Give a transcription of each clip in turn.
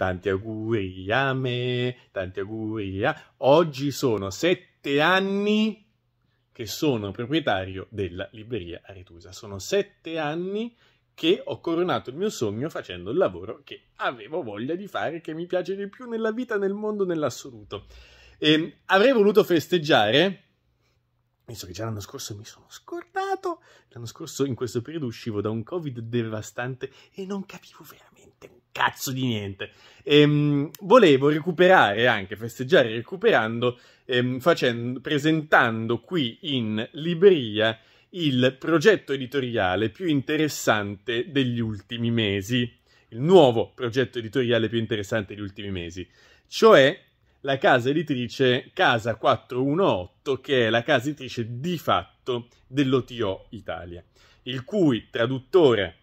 tanti auguri a me, tanti auguri a... Oggi sono sette anni che sono proprietario della libreria Aretusa. Sono sette anni che ho coronato il mio sogno facendo il lavoro che avevo voglia di fare, che mi piace di più nella vita, nel mondo, nell'assoluto. E ehm, avrei voluto festeggiare Penso che già l'anno scorso mi sono scordato. L'anno scorso in questo periodo uscivo da un covid devastante e non capivo veramente un cazzo di niente. Ehm, volevo recuperare anche, festeggiare recuperando, ehm, facendo, presentando qui in libreria il progetto editoriale più interessante degli ultimi mesi. Il nuovo progetto editoriale più interessante degli ultimi mesi. Cioè la casa editrice Casa 418, che è la casa editrice di fatto dell'OTO Italia, il cui traduttore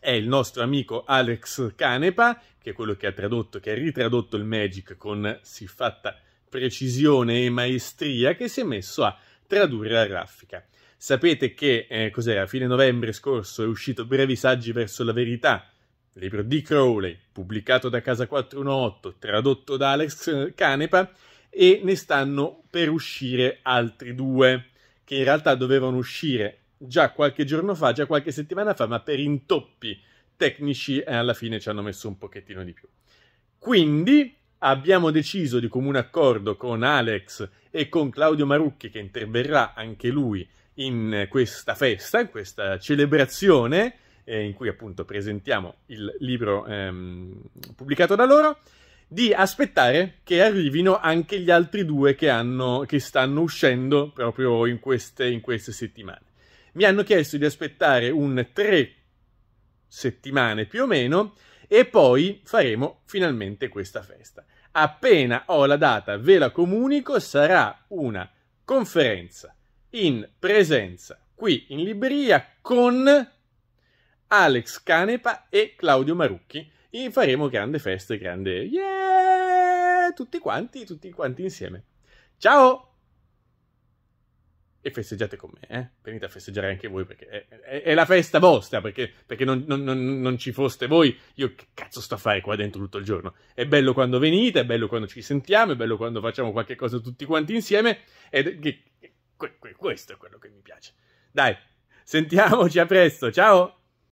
è il nostro amico Alex Canepa, che è quello che ha tradotto, che ha ritradotto il Magic con siffatta precisione e maestria, che si è messo a tradurre la raffica. Sapete che, eh, cos'era, a fine novembre scorso è uscito Brevi Saggi verso la verità, libro di Crowley, pubblicato da Casa 418, tradotto da Alex Canepa, e ne stanno per uscire altri due, che in realtà dovevano uscire già qualche giorno fa, già qualche settimana fa, ma per intoppi tecnici e alla fine ci hanno messo un pochettino di più. Quindi abbiamo deciso di comune accordo con Alex e con Claudio Marucchi, che interverrà anche lui in questa festa, in questa celebrazione, eh, in cui appunto presentiamo il libro ehm, pubblicato da loro, di aspettare che arrivino anche gli altri due che, hanno, che stanno uscendo proprio in queste, in queste settimane. Mi hanno chiesto di aspettare un tre settimane più o meno e poi faremo finalmente questa festa. Appena ho la data ve la comunico, sarà una conferenza in presenza qui in libreria con Alex Canepa e Claudio Marucchi. E faremo grande festa, e grande yeah! Tutti quanti, tutti quanti insieme. Ciao! E festeggiate con me, eh? Venite a festeggiare anche voi perché è, è, è la festa vostra, perché, perché non, non, non, non, ci foste voi. Io che cazzo sto a fare qua dentro tutto il giorno? È bello quando venite, è bello quando ci sentiamo, è bello quando facciamo qualche cosa tutti quanti insieme. Ed, che, che, questo è quello che mi piace. Dai, sentiamoci a presto, ciao!